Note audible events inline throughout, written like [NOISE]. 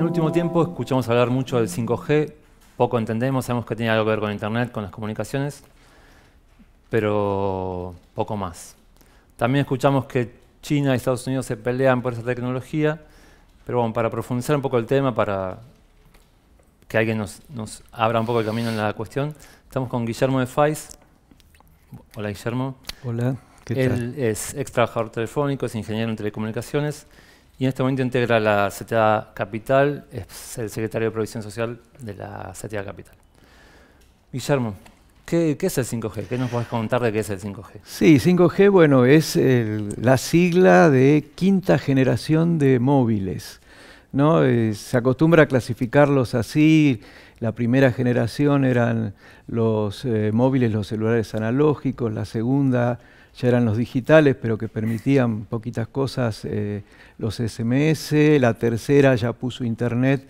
el último tiempo escuchamos hablar mucho del 5G, poco entendemos, sabemos que tiene algo que ver con Internet, con las comunicaciones, pero poco más. También escuchamos que China y Estados Unidos se pelean por esa tecnología, pero bueno, para profundizar un poco el tema, para que alguien nos, nos abra un poco el camino en la cuestión, estamos con Guillermo de Fais. Hola Guillermo. Hola. ¿Qué tal? Él es ex trabajador telefónico, es ingeniero en telecomunicaciones y en este momento integra la CTA Capital, es el secretario de Provisión Social de la CTA Capital. Guillermo, ¿qué, es el 5G? ¿Qué nos puedes contar de qué es el 5G? Sí, 5G, bueno, es la sigla de quinta generación de móviles. Eh, se acostumbra a clasificarlos así. La primera generación eran los eh, móviles, los celulares analógicos, la segunda ya eran los digitales, pero que permitían poquitas cosas, eh, los SMS, la tercera ya puso Internet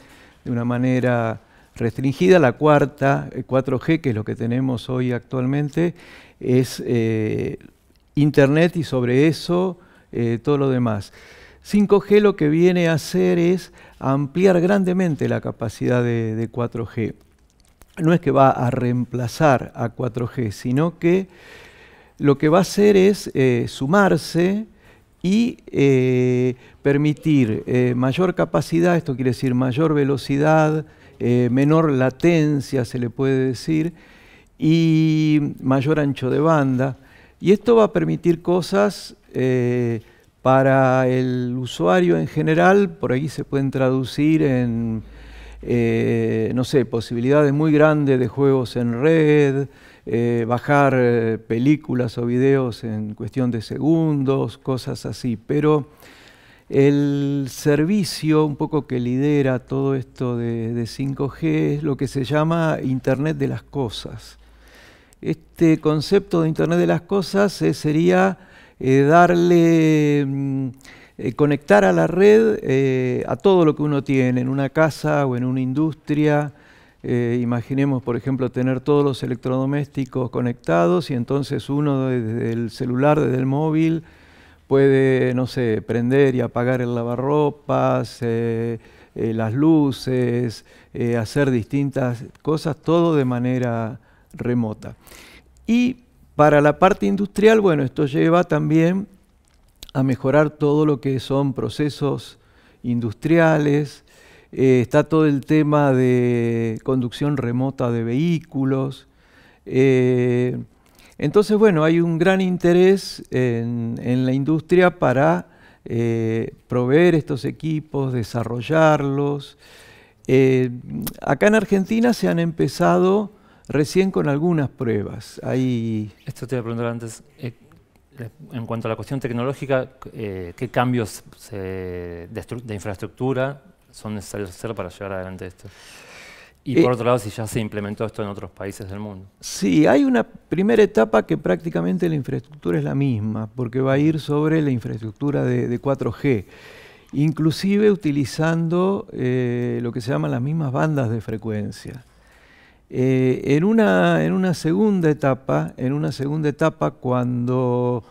de una manera restringida, la cuarta, 4G, eh, que es lo que tenemos hoy actualmente, es eh, Internet y sobre eso todo lo demás. 5G lo que viene a hacer es ampliar grandemente la capacidad de 4G. No es que va a reemplazar a 4G, sino que lo que va a hacer es eh, sumarse y eh, permitir eh, mayor capacidad, esto quiere decir mayor velocidad, menor latencia se le puede decir, y mayor ancho de banda. Y esto va a permitir cosas para el usuario en general, por ahí se pueden traducir en, no sé, posibilidades muy grandes de juegos en red, eh, bajar eh, películas o videos en cuestión de segundos, cosas así. Pero el servicio, un poco que lidera todo esto de, 5G, es lo que se llama Internet de las Cosas. Este concepto de Internet de las Cosas eh, sería darle... Mm, conectar a la red a todo lo que uno tiene, en una casa o en una industria, eh, imaginemos, por ejemplo, tener todos los electrodomésticos conectados y entonces uno desde el celular, desde el móvil, puede, no sé, prender y apagar el lavarropas, eh, eh, las luces, hacer distintas cosas, todo de manera remota. Y para la parte industrial, bueno, esto lleva también a mejorar todo lo que son procesos industriales, eh, está todo el tema de conducción remota de vehículos. Eh, entonces, bueno, hay un gran interés en, la industria para eh, proveer estos equipos, desarrollarlos. acá en Argentina se han empezado recién con algunas pruebas. Hay... Esto te iba a preguntar antes. en cuanto a la cuestión tecnológica, ¿qué cambios de infraestructura son necesarios hacer para llevar adelante esto? Y eh, por otro lado, si ya se implementó esto en otros países del mundo. Sí, hay una primera etapa que prácticamente la infraestructura es la misma, porque va a ir sobre la infraestructura de, 4G, inclusive utilizando eh, lo que se llaman las mismas bandas de frecuencia. Eh, en, una, en una segunda etapa, en una segunda etapa cuando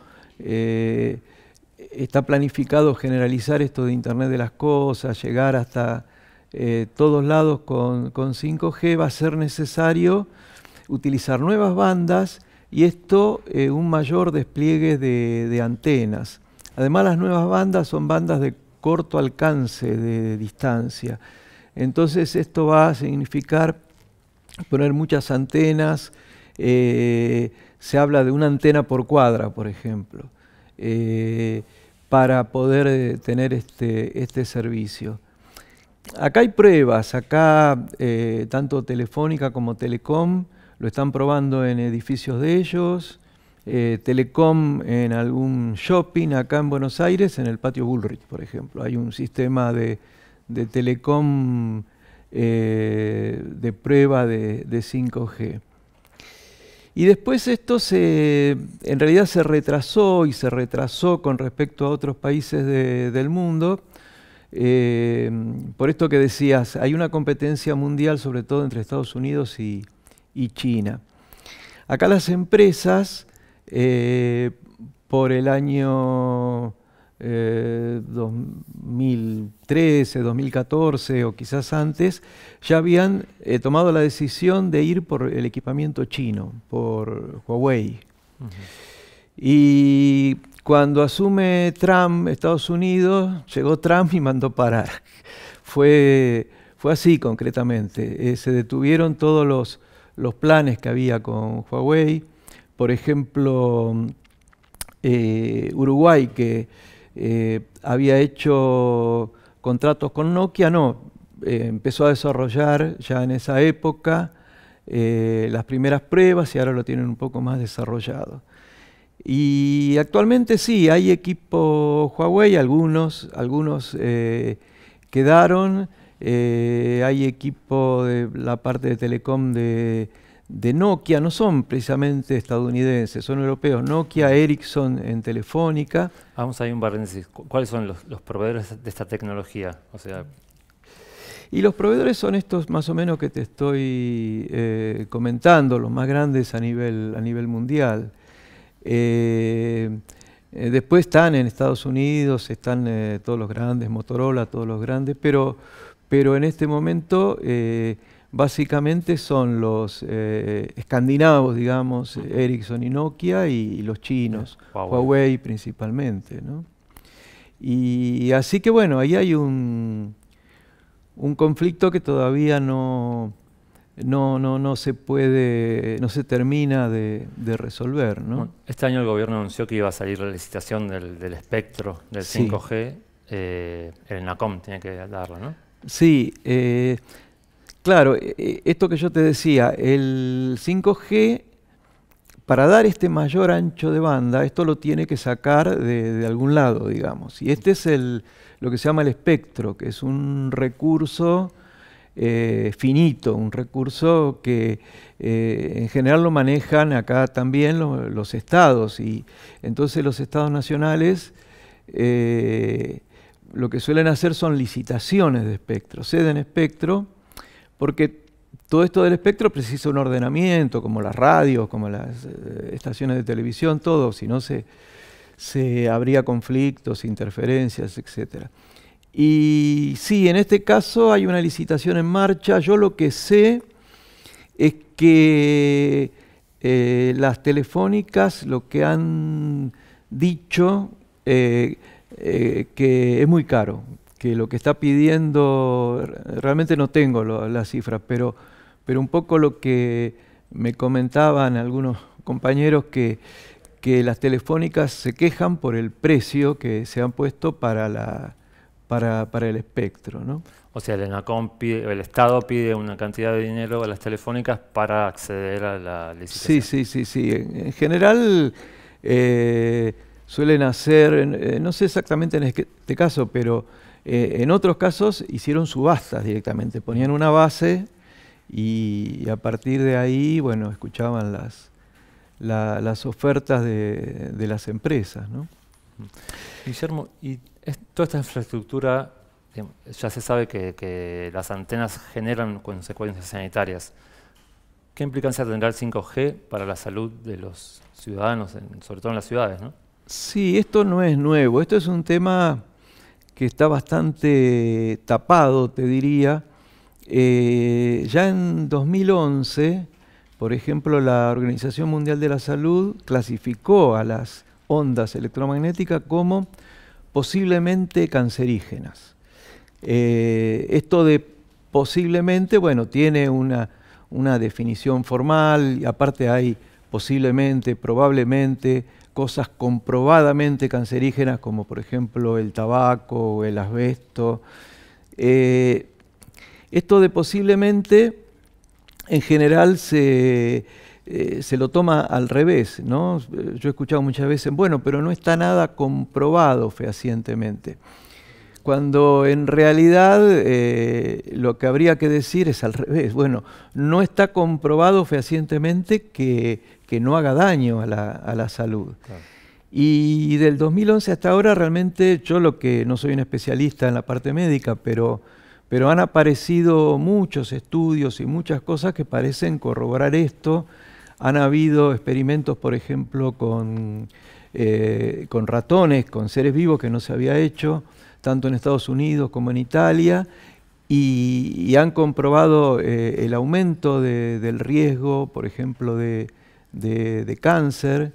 está planificado generalizar esto de Internet de las Cosas, llegar hasta eh, todos lados con, 5G, va a ser necesario utilizar nuevas bandas y esto eh, un mayor despliegue de, antenas. Además las nuevas bandas son bandas de corto alcance de, distancia. Entonces esto va a significar poner muchas antenas, eh, se habla de una antena por cuadra, por ejemplo. Eh, para poder eh, tener este, este servicio. Acá hay pruebas, acá eh, tanto Telefónica como Telecom lo están probando en edificios de ellos, Telecom en algún shopping acá en Buenos Aires, en el patio Bullrich, por ejemplo. Hay un sistema de, Telecom de prueba de 5G. Y después esto se, en realidad se retrasó y se retrasó con respecto a otros países del mundo. Eh, por esto que decías, hay una competencia mundial sobre todo entre Estados Unidos y, China. Acá las empresas, eh, por el año 2013, eh, 2014 o quizás antes, ya habían eh, tomado la decisión de ir por el equipamiento chino, por Huawei. Y cuando asume Trump Estados Unidos, llegó Trump y mandó parar. [LAUGHS] fue, fue así concretamente. Eh, se detuvieron todos los, los planes que había con Huawei. Por ejemplo, Uruguay, que eh, había hecho contratos con Nokia, no, eh, empezó a desarrollar ya en esa época eh, las primeras pruebas y ahora lo tienen un poco más desarrollado. Y actualmente sí, hay equipo Huawei, algunos, algunos quedaron, hay equipo de la parte de Telecom de de Nokia no son precisamente estadounidenses, son europeos. Nokia, Ericsson en Telefónica. Vamos a ir un paréntesis. ¿Cuáles son los, proveedores de esta tecnología? O sea... Y los proveedores son estos más o menos que te estoy eh, comentando, los más grandes a nivel, a nivel mundial. Eh, eh, después están en Estados Unidos, están todos los grandes, Motorola, todos los grandes, pero, pero en este momento básicamente son los eh, eh, escandinavos, digamos, Ericsson y Nokia, y, los chinos, eh, Huawei, principalmente. Y, así que bueno, ahí hay un, un conflicto que todavía no, no, no, no se puede, no se termina de, resolver. ¿no? Este año el gobierno anunció que iba a salir la licitación del, espectro del 5G, el NACOM tiene que darla, ¿no? Sí, Claro, e, e, esto que yo te decía, el 5G, para dar este mayor ancho de banda, esto lo tiene que sacar de, algún lado, digamos. Y este es lo que se llama el espectro, que es un recurso eh, finito, un recurso que eh, en general lo manejan acá también los estados. Y entonces los estados nacionales... Eh, lo que suelen hacer son licitaciones de espectro. Ceden espectro porque todo esto del espectro precisa un ordenamiento, como las radios, como las eh, estaciones de televisión, todo, si no se, se habría conflictos, interferencias, etc. Y sí, en este caso hay una licitación en marcha. Yo lo que sé es que eh, las telefónicas lo que han dicho eh, eh que es muy caro, que lo que está pidiendo, realmente no tengo las cifras, pero, pero un poco lo que me comentaban algunos compañeros que, que las telefónicas se quejan por el precio que se han puesto para, la, para, el espectro. ¿no? O sea, el, ENACOM el Estado pide una cantidad de dinero a las telefónicas para acceder a la licitación. Sí, sí, sí, sí. En, general eh, suelen hacer, eh, no sé exactamente en este caso, pero eh, en otros casos hicieron subastas directamente, ponían una base y, a partir de ahí, bueno, escuchaban las, las ofertas de, las empresas. ¿no? Guillermo, y toda esta infraestructura, ya se sabe que, las antenas generan consecuencias sanitarias. ¿Qué implicancia tendrá el 5G para la salud de los ciudadanos, sobre todo en las ciudades? ¿no? Sí, esto no es nuevo, esto es un tema que está bastante tapado, te diría. Eh, ya en 2011, por ejemplo, la Organización Mundial de la Salud clasificó a las ondas electromagnéticas como posiblemente cancerígenas. Eh, esto de posiblemente, bueno, tiene una, una definición formal, y aparte hay posiblemente, probablemente, cosas comprobadamente cancerígenas, como por ejemplo el tabaco o el asbesto. Eh, esto de posiblemente, en general, eh, se, lo toma al revés. ¿no? Yo he escuchado muchas veces, bueno, pero no está nada comprobado fehacientemente. Cuando en realidad eh, lo que habría que decir es al revés. Bueno, no está comprobado fehacientemente que que no haga daño a la, salud. Y del 2011 hasta ahora realmente yo lo que no soy un especialista en la parte médica, pero, pero han aparecido muchos estudios y muchas cosas que parecen corroborar esto. Han habido experimentos, por ejemplo, con, eh, con ratones, con seres vivos que no se había hecho, tanto en Estados Unidos como en Italia, y, han comprobado eh, el aumento del riesgo, por ejemplo, de, de, cáncer.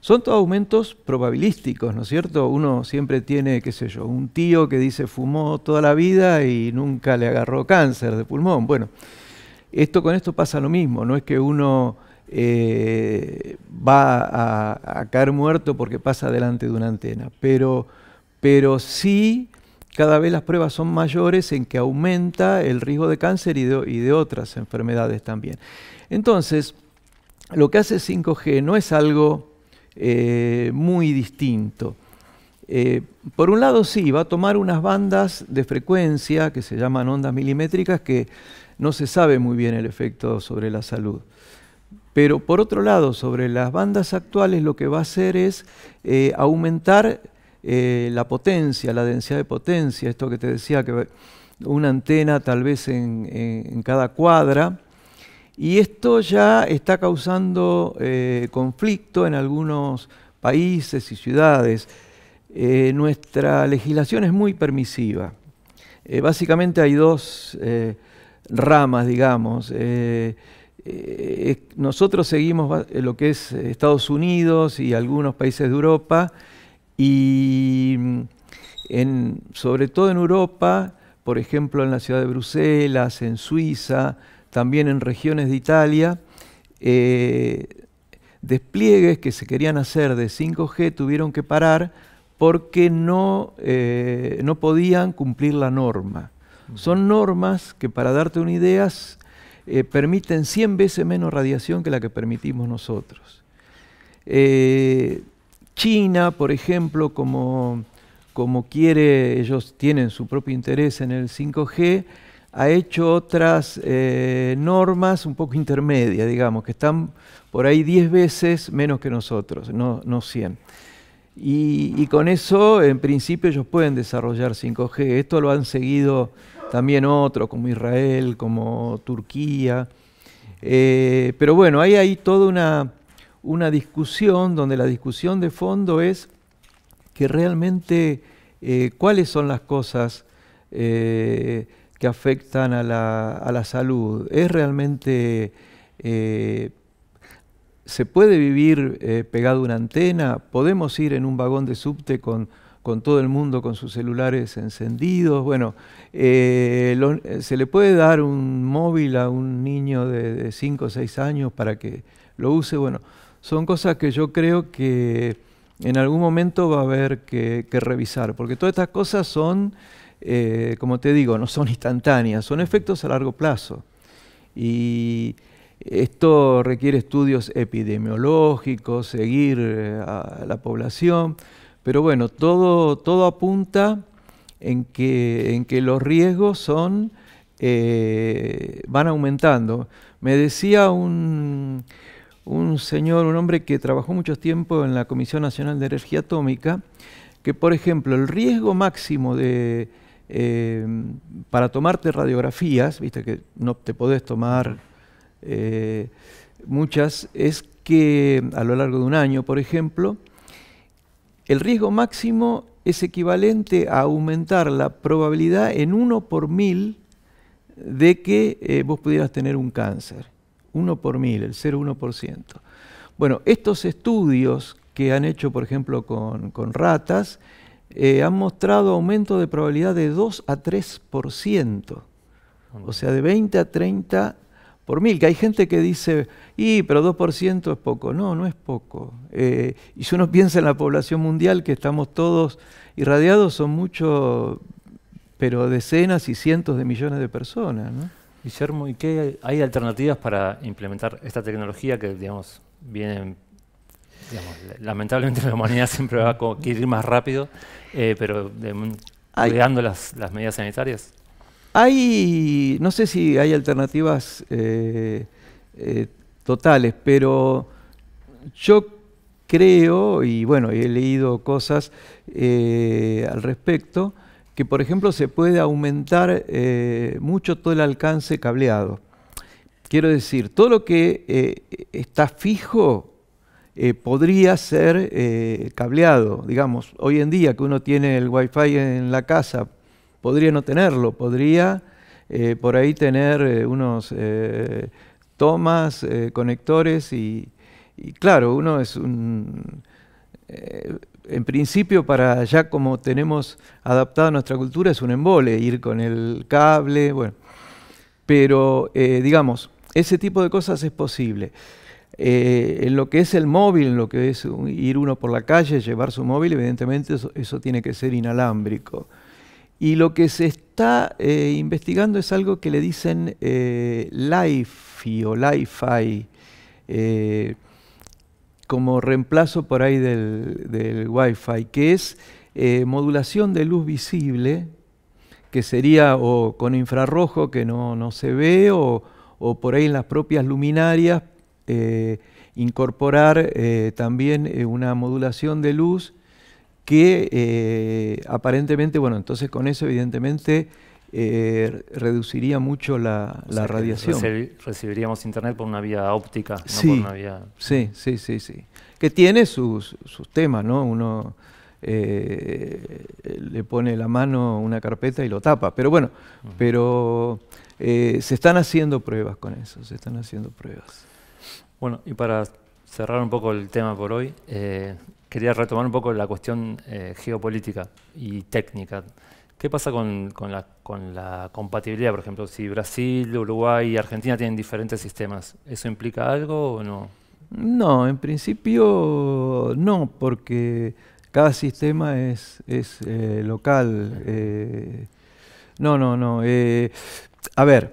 Son todos aumentos probabilísticos, ¿no es cierto? Uno siempre tiene, qué sé yo, un tío que dice fumó toda la vida y nunca le agarró cáncer de pulmón. Bueno, esto con esto pasa lo mismo, no es que uno eh, va a, caer muerto porque pasa delante de una antena, pero, pero sí cada vez las pruebas son mayores en que aumenta el riesgo de cáncer y de otras enfermedades también. Entonces, lo que hace 5G no es algo eh, muy distinto. Eh, por un lado sí, va a tomar unas bandas de frecuencia que se llaman ondas milimétricas que no se sabe muy bien el efecto sobre la salud. Pero por otro lado, sobre las bandas actuales lo que va a hacer es eh, aumentar la potencia, la densidad de potencia, esto que te decía que una antena tal vez en cada cuadra, y esto ya está causando eh, conflicto en algunos países y ciudades. Eh, nuestra legislación es muy permisiva. Eh, básicamente hay dos ramas, digamos. nosotros seguimos lo que es Estados Unidos y algunos países de Europa y mm, sobre todo en Europa, por ejemplo en la ciudad de Bruselas, en Suiza, también en regiones de Italia, eh, despliegues que se querían hacer de 5G tuvieron que parar porque no, eh, podían cumplir la norma. Son normas que, para darte una idea, eh, permiten 100 veces menos radiación que la que permitimos nosotros. China, por ejemplo, como, como quiere, ellos tienen su propio interés en el 5G, ha hecho otras eh, normas un poco intermedias, digamos, que están por ahí 10 veces menos que nosotros, no, 100. Y, con eso, en principio, ellos pueden desarrollar 5G. Esto lo han seguido también otros, como Israel, como Turquía. Eh, pero bueno, hay ahí toda una, una, discusión donde la discusión de fondo es que realmente eh, cuáles son las cosas que afectan a la, a la salud. ¿Es realmente... Eh, ¿Se puede vivir eh, pegado a una antena? ¿Podemos ir en un vagón de subte con, todo el mundo con sus celulares encendidos? Bueno, eh, ¿se le puede dar un móvil a un niño de 5 o 6 años para que lo use? Bueno, son cosas que yo creo que en algún momento va a haber que revisar, porque todas estas cosas son eh, como te digo, no son instantáneas, son efectos a largo plazo. Y esto requiere estudios epidemiológicos, seguir eh, a la población, pero bueno, todo, todo apunta en que, en que los riesgos son, eh, van aumentando. Me decía un señor, un hombre que trabajó mucho tiempo en la Comisión Nacional de Energía Atómica, que por ejemplo el riesgo máximo de, Em, para tomarte radiografías, viste que no te podés tomar eh, muchas, es que a lo largo de un año, por ejemplo, el riesgo máximo es equivalente a aumentar la probabilidad en 1 por mil de que eh, vos pudieras tener un cáncer. 1 por mil, el 0,1%. Bueno, estos estudios que han hecho, por ejemplo, con ratas, eh, han mostrado aumento de probabilidad de 2 a 3%, o sea, de 20 a 30 por mil, que hay gente que dice, y pero 2% es poco, no, no es poco. Eh, y si uno [LAUGHS] piensa en la población mundial, que estamos todos irradiados, son muchos, pero decenas y cientos de millones de personas. Guillermo, ¿y qué hay alternativas para implementar esta tecnología que, digamos, viene lamentablemente la humanidad [LAUGHS] siempre va a ir más rápido, eh, pero creando las, medidas sanitarias. Hay, no sé si hay alternativas eh, eh, totales, pero yo creo, y bueno, he leído cosas al respecto, que por ejemplo se puede aumentar mucho todo el alcance cableado. Quiero decir, todo lo que está fijo eh, podría ser eh, cableado. Digamos, hoy en día que uno tiene el wifi en la casa, podría no tenerlo, podría eh, por ahí tener unos tomas, conectores y, claro, uno es un... en principio, para ya como tenemos adaptada nuestra cultura, es un embole ir con el cable, bueno. Pero, digamos, ese tipo de cosas es posible. Eh, en lo que es el móvil, en lo que es ir uno por la calle, llevar su móvil, evidentemente eso, tiene que ser inalámbrico. Y lo que se está eh, investigando es algo que le dicen eh, LiFi o LiFi, eh, como reemplazo por ahí del, Wi-Fi, que es modulación de luz visible, que sería o con infrarrojo que no, se ve, o, o por ahí en las propias luminarias eh, incorporar eh, también eh, una modulación de luz que eh, aparentemente, bueno, entonces con eso evidentemente reduciría mucho la, radiación. recibiríamos Internet por una vía óptica, sí, no por una vía... Sí, sí, sí, sí. Que tiene sus, temas, ¿no? Uno le pone la mano una carpeta y lo tapa. Pero bueno, pero se están haciendo pruebas con eso, se están haciendo pruebas. Bueno, y para cerrar un poco el tema por hoy, eh, quería retomar un poco la cuestión eh, geopolítica y técnica. ¿Qué pasa con, la, compatibilidad? Por ejemplo, si Brasil, Uruguay y Argentina tienen diferentes sistemas, ¿eso implica algo o no? No, en principio no, porque cada sistema es, eh, local. no, no, no. a ver,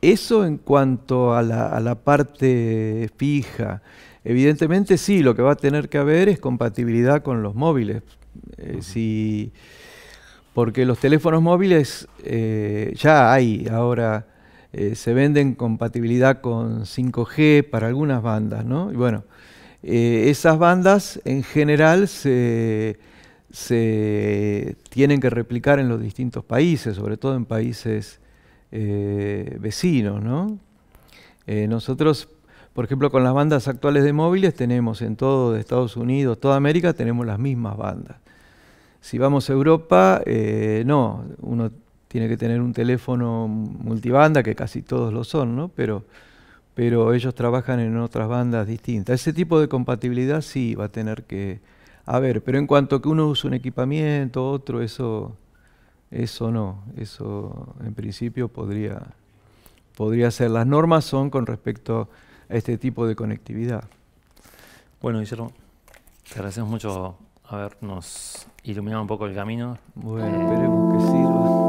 eso en cuanto a la, parte fija. Evidentemente sí, lo que va a tener que haber es compatibilidad con los móviles. Eh, porque los teléfonos móviles eh, ya hay ahora, eh, se venden compatibilidad con 5G para algunas bandas, ¿no? Y bueno, esas bandas en general se tienen que replicar en los distintos países, sobre todo en países eh, vecinos, ¿no? Eh, nosotros, por ejemplo, con las bandas actuales de móviles tenemos en todo Estados Unidos, toda América, tenemos las mismas bandas. Si vamos a Europa, eh, no, uno tiene que tener un teléfono multibanda, que casi todos lo son, ¿no? Pero, pero ellos trabajan en otras bandas distintas. Ese tipo de compatibilidad sí va a tener que haber, pero en cuanto que uno usa un equipamiento, otro, eso eso no, eso en principio podría, podría ser. Las normas son con respecto a este tipo de conectividad. Bueno, Guillermo, te agradecemos mucho habernos iluminado un poco el camino. Bueno, esperemos que sirva.